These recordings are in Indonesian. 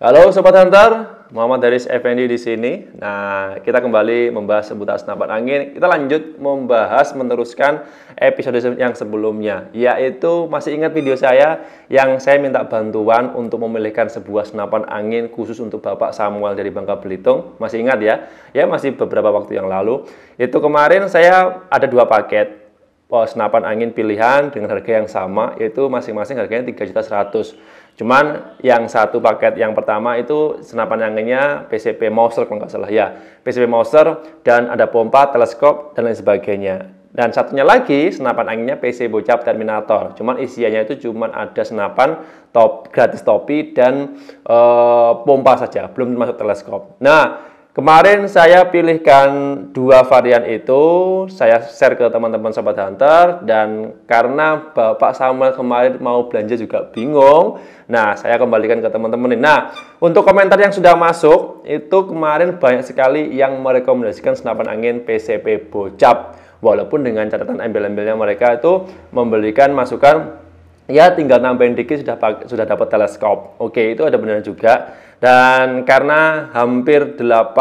Halo Sobat Hunter, Muhammad Haris Effendi di sini. Nah, kita kembali membahas seputar senapan angin. Kita lanjut membahas meneruskan episode yang sebelumnya, yaitu masih ingat video saya yang saya minta bantuan untuk memilihkan sebuah senapan angin khusus untuk Bapak Samuel dari Bangka Belitung. Masih ingat ya? Ya, masih beberapa waktu yang lalu. Itu kemarin saya ada dua paket Oh, senapan angin pilihan dengan harga yang sama yaitu masing-masing harganya juta 100 Cuman yang satu paket yang pertama itu senapan anginnya PCP Mauser kalau nggak salah ya. PCP Mauser dan ada pompa, teleskop dan lain sebagainya. Dan satunya lagi senapan anginnya PC Bocap Terminator. Cuman isiannya itu cuma ada senapan top gratis topi dan uh, pompa saja, belum masuk teleskop. Nah, Kemarin saya pilihkan dua varian itu, saya share ke teman-teman Sobat Hunter, dan karena Bapak sama kemarin mau belanja juga bingung, nah saya kembalikan ke teman-teman. ini. Nah, untuk komentar yang sudah masuk, itu kemarin banyak sekali yang merekomendasikan senapan angin PCP Bocap. Walaupun dengan catatan embel-embelnya mereka itu memberikan masukan ya tinggal nambahin dikit sudah sudah dapat teleskop. Oke, itu ada benar juga. Dan karena hampir 80%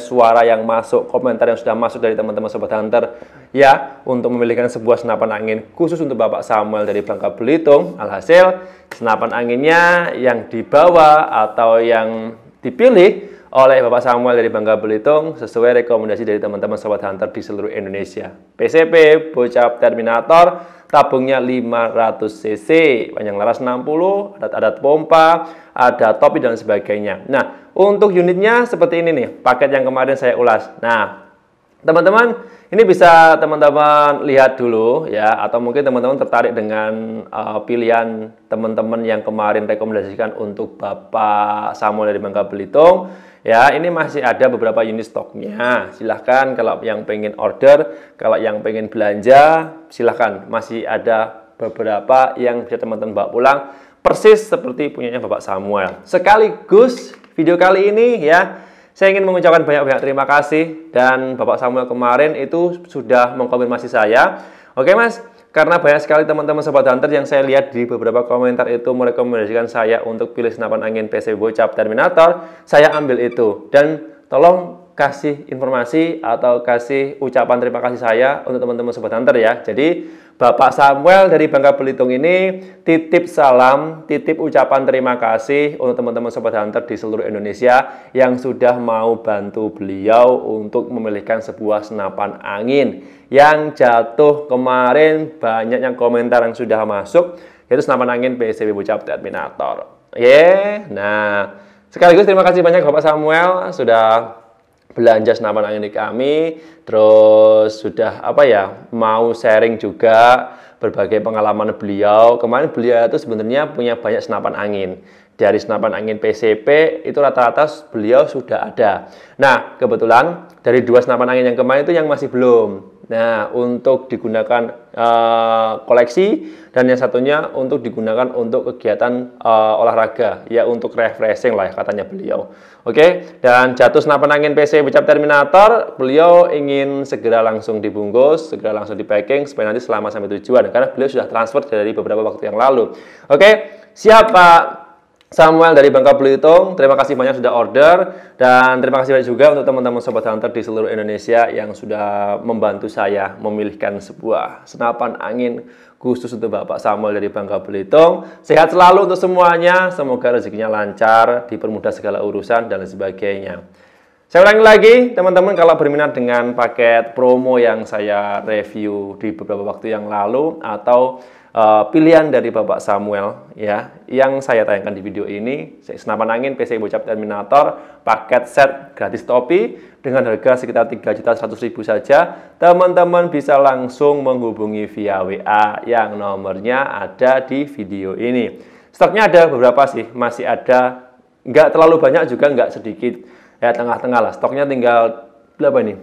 suara yang masuk, komentar yang sudah masuk dari teman-teman Sobat Hunter, ya, untuk memilihkan sebuah senapan angin khusus untuk Bapak Samuel dari Bangka Belitung, alhasil senapan anginnya yang dibawa atau yang dipilih oleh Bapak Samuel dari Bangka Belitung sesuai rekomendasi dari teman-teman Sobat Hunter di seluruh Indonesia. PCP Bocap Terminator tabungnya 500cc, panjang laras 60, ada adat pompa, ada topi dan sebagainya. Nah, untuk unitnya seperti ini nih, paket yang kemarin saya ulas. Nah, Teman-teman, ini bisa teman-teman lihat dulu ya, atau mungkin teman-teman tertarik dengan uh, pilihan teman-teman yang kemarin rekomendasikan untuk Bapak Samuel dari Bangka Belitung. Ya, ini masih ada beberapa unit stoknya. Silahkan kalau yang pengen order, kalau yang pengen belanja, silahkan. Masih ada beberapa yang bisa teman-teman bawa pulang. Persis seperti punyanya Bapak Samuel. Sekaligus video kali ini ya, saya ingin mengucapkan banyak-banyak terima kasih dan Bapak Samuel kemarin itu sudah mengkonfirmasi saya. Oke Mas, karena banyak sekali teman-teman sobat hunter yang saya lihat di beberapa komentar itu merekomendasikan saya untuk pilih senapan angin PC Bocap Terminator, saya ambil itu. Dan tolong kasih informasi atau kasih ucapan terima kasih saya untuk teman-teman Sobat Hunter ya. Jadi Bapak Samuel dari Bangka Belitung ini titip salam, titip ucapan terima kasih untuk teman-teman Sobat Hunter di seluruh Indonesia yang sudah mau bantu beliau untuk memilihkan sebuah senapan angin yang jatuh kemarin banyak yang komentar yang sudah masuk yaitu senapan angin PSB Bucap Terminator. Yeah, nah Sekaligus terima kasih banyak Bapak Samuel sudah belanja senapan angin di kami, terus sudah apa ya mau sharing juga berbagai pengalaman beliau. Kemarin beliau itu sebenarnya punya banyak senapan angin. Dari senapan angin PCP itu rata-rata beliau sudah ada. Nah, kebetulan dari dua senapan angin yang kemarin itu yang masih belum. Nah, untuk digunakan uh, koleksi dan yang satunya untuk digunakan untuk kegiatan uh, olahraga, ya untuk refreshing lah ya, katanya beliau. Oke, dan jatuh senapan angin PC pecah Terminator, beliau ingin segera langsung dibungkus, segera langsung di packing supaya nanti selama sampai tujuan karena beliau sudah transfer dari beberapa waktu yang lalu. Oke, siapa? Samuel dari Bangka Belitung, terima kasih banyak sudah order dan terima kasih banyak juga untuk teman-teman Sobat Hunter di seluruh Indonesia yang sudah membantu saya memilihkan sebuah senapan angin khusus untuk Bapak Samuel dari Bangka Belitung. Sehat selalu untuk semuanya, semoga rezekinya lancar, dipermudah segala urusan dan lain sebagainya. Saya ulangi lagi, teman-teman kalau berminat dengan paket promo yang saya review di beberapa waktu yang lalu atau uh, pilihan dari Bapak Samuel ya yang saya tayangkan di video ini, senapan angin PC Bocap Terminator paket set gratis topi dengan harga sekitar 3.100.000 saja. Teman-teman bisa langsung menghubungi via WA yang nomornya ada di video ini. Stoknya ada beberapa sih, masih ada nggak terlalu banyak juga nggak sedikit ya tengah-tengah lah stoknya tinggal berapa ini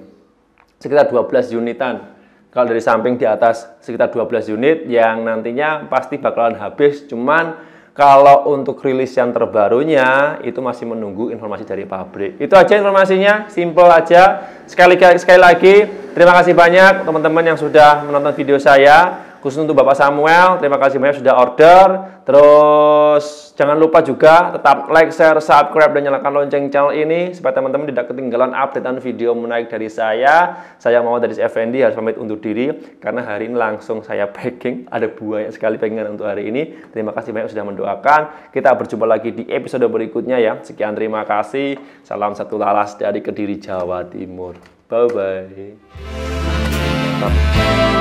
sekitar 12 unitan kalau dari samping di atas sekitar 12 unit yang nantinya pasti bakalan habis cuman kalau untuk rilis yang terbarunya itu masih menunggu informasi dari pabrik itu aja informasinya simple aja sekali sekali lagi terima kasih banyak teman-teman yang sudah menonton video saya khusus untuk Bapak Samuel, terima kasih banyak sudah order. Terus jangan lupa juga tetap like, share, subscribe dan nyalakan lonceng channel ini supaya teman-teman tidak ketinggalan updatean video menarik dari saya. Saya mau dari Effendi harus pamit untuk diri karena hari ini langsung saya packing. Ada banyak sekali pengen untuk hari ini. Terima kasih banyak sudah mendoakan. Kita berjumpa lagi di episode berikutnya ya. Sekian terima kasih. Salam satu laras dari Kediri Jawa Timur. Bye bye.